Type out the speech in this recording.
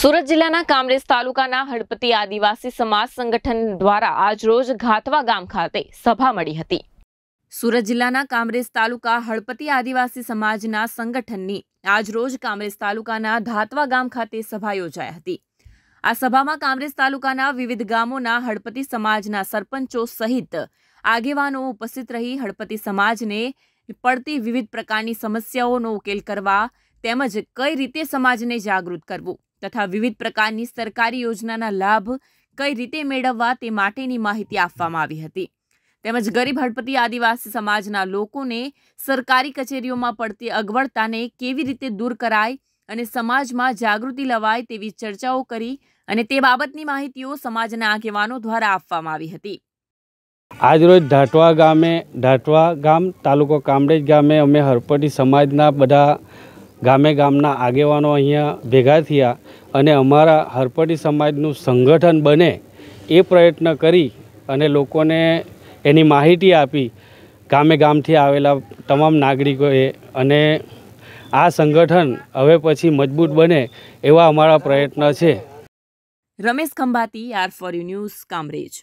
સુરત જિલ્લાના કામરેજ તાલુકાના હળપતિ આદિવાસી સમાજ સંગઠન દ્વારા આજ રોજ ઘાટવા ગામ ખાતે સભા મળી હતી સુરત જિલ્લાના કામરેજ તાલુકા હળપતિ આદિવાસી સમાજના સંગઠનની આજ રોજ કામરેજ તાલુકાના ઘાટવા ગામ ખાતે સભા યોજાયા હતી આ સભામાં કામરેજ તાલુકાના વિવિધ ગામોના હળપતિ સમાજના સરપંચો સહિત આગેવાનો ઉપસ્થિત રહી હળપતિ સમાજને પડતી વિવિધ પ્રકારની સમસ્યાઓનો ઉકેલ કરવા તેમજ કઈ રીતે સમાજને જાગૃત કરવો તથા વિવિધ પ્રકારની સરકારી યોજનાના લાભ કઈ રીતે મેળવવા તે માટીની માહિતી આપવામાં આવી હતી તેમજ ગરીબ હડપતી આદિવાસી સમાજના લોકોએ સરકારી કચેરીઓમાં પડતી અગવડતાને કેવી રીતે દૂર કરાય અને સમાજમાં જાગૃતિ લવાય તે વિ ચર્ચાઓ કરી અને તે બાબતની માહિતીઓ સમાજને આગેવાનો દ્વારા આપવામાં આવી હતી આજ રોજ ઢટવા ગામે ઢટવા ગામ તાલુકો કામરેજ ગામે અમે હરપટી સમાજના બધા ગામે ગામના આગેવાનો અહીંયા ભેગા થયા અને અમારા હરપટી સમાજનું સંગઠન બને એ પ્રયત્ન કરી અને લોકોને એની માહિતી આપી ગામે ગામથી આવેલા તમામ નાગરિકોએ અને આ સંગઠન હવે પછી મજબૂત બને એવા અમારા પ્રયત્ન છે Ramesh Khambhati R four U news Kamrej